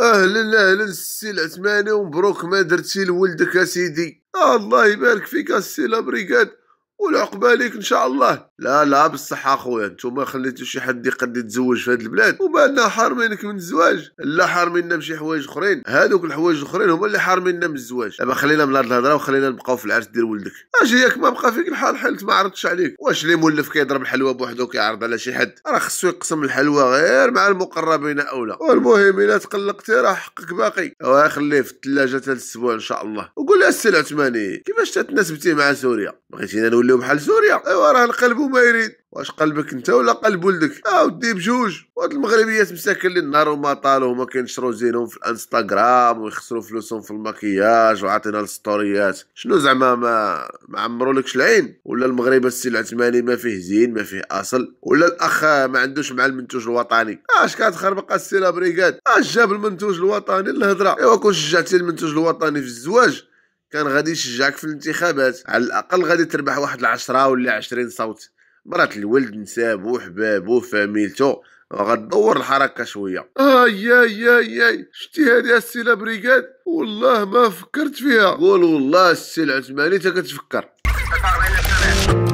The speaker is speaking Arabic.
اهلا اهلا السي العثماني ومبروك ما درتي لولدك اسيدي الله يبارك فيك السي لابريكاد والعقباليك ليك ان شاء الله لا لا بصح اخويا انتم خليتو شي حد يقد يتزوج في هاد البلاد وبالنا حارمينك من الزواج لا حارميننا من شي حوايج اخرين هادوك الحوايج الاخرين هما اللي حارميننا من الزواج دابا خلينا من هاد الهضره وخلينا نبقاو في العرس ديال ولدك اش ياك ما بقى فيك الحال حلت ما عرضتش عليك واش اللي مولف كيضرب الحلوى بوحدو كيعرض على شي حد راه خصو يقسم الحلوى غير مع المقربين اولى والمهم الا تقلقتي راه حقك باقي وخليه في الثلاجه تاع الاسبوع ان شاء الله وقول لها السي العثماني كيفاش تتناسبتي مع سوريا بغيتينا نولي خليه بحال سوريا ايوا راه القلب ما يريد واش قلبك انت ولا قلب ولدك اه ودي بجوج وهاد المغربيات مساكن لي النهار وما طالوا هما كينشروا زينهم في الانستغرام ويخسروا فلوسهم في المكياج وعاطينا الستوريات شنو زعما ما معمروا لكش العين ولا المغرب السي العثماني ما فيه زين ما فيه اصل ولا الاخ ما عندوش مع المنتوج الوطني آه، اش كتخربق السي لابريكاد اش آه، جاب المنتوج الوطني للهضره ايوا كون شجعتي المنتوج الوطني في الزواج كان غادي يشجعك في الانتخابات على الاقل غادي تربح واحد العشرة ولا عشرين صوت مرات الولد نسابو حبابو فاميلتو غدور الحركه شويه اي اي اي اي شتي هذه السيله بريكاد والله ما فكرت فيها قول والله السي العثماني تا كتفكر